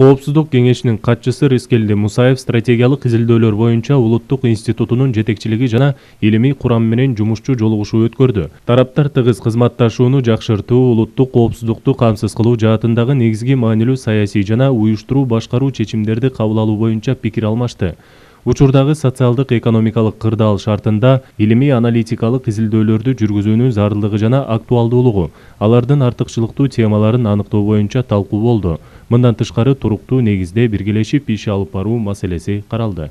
коопсуздук кеңешинин катчысы рыскелди мусаев стратегиялык изилдөөлөр боюнча улуттук институтунун жетекчилиги жана илимий курам менен жумушчу жолугушуу өткөрдү тараптар тыгыз кызматташууну жакшыртуу улуттук коопсуздукту камсыз кылуу жаатындагы негизги маанилүү саясий жана уюштуруу башкаруу чечимдерди кабыл алуу боюнча пикир алмашты учурдагы социалдык экономикалык кырдаал шартында илимий аналитикалык изилдөөлөрдү жүргүзүүнүн зарылдыгы жана актуалдуулугу алардын артыкчылыктуу темаларын аныктоо боюнча талкуу болду мындан тышкары туруктуу негизде биргелешип иш алып баруу маселеси каралды